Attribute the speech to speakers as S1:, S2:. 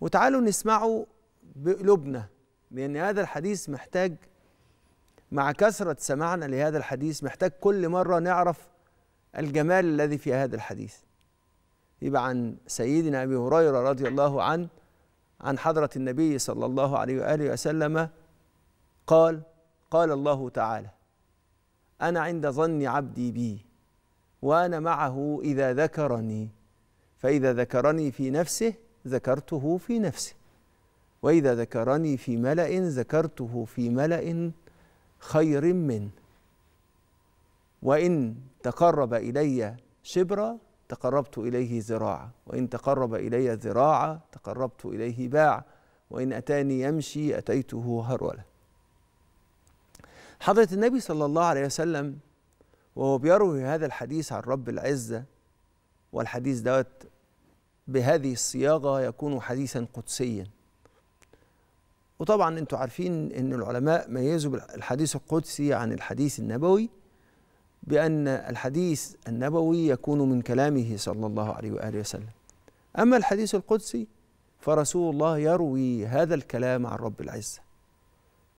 S1: وتعالوا نسمعه بقلوبنا لأن هذا الحديث محتاج مع كثرة سماعنا لهذا الحديث محتاج كل مرة نعرف الجمال الذي في هذا الحديث يبقى عن سيدنا أبي هريرة رضي الله عنه عن حضرة النبي صلى الله عليه وآله وسلم قال قال الله تعالى أنا عند ظن عبدي بي وأنا معه إذا ذكرني فإذا ذكرني في نفسه ذكرته في نفسي وإذا ذكرني في ملأ ذكرته في ملأ خير منه وإن تقرب إلي شبرا تقربت إليه ذراعا وإن تقرب إلي ذراعا تقربت إليه باع وإن أتاني يمشي أتيته هرولة حضرة النبي صلى الله عليه وسلم وهو بيروي هذا الحديث عن رب العزة والحديث دوت بهذه الصياغه يكون حديثا قدسيا وطبعا أنتم عارفين ان العلماء ميزوا الحديث القدسي عن الحديث النبوي بان الحديث النبوي يكون من كلامه صلى الله عليه واله وسلم اما الحديث القدسي فرسول الله يروي هذا الكلام عن رب العزه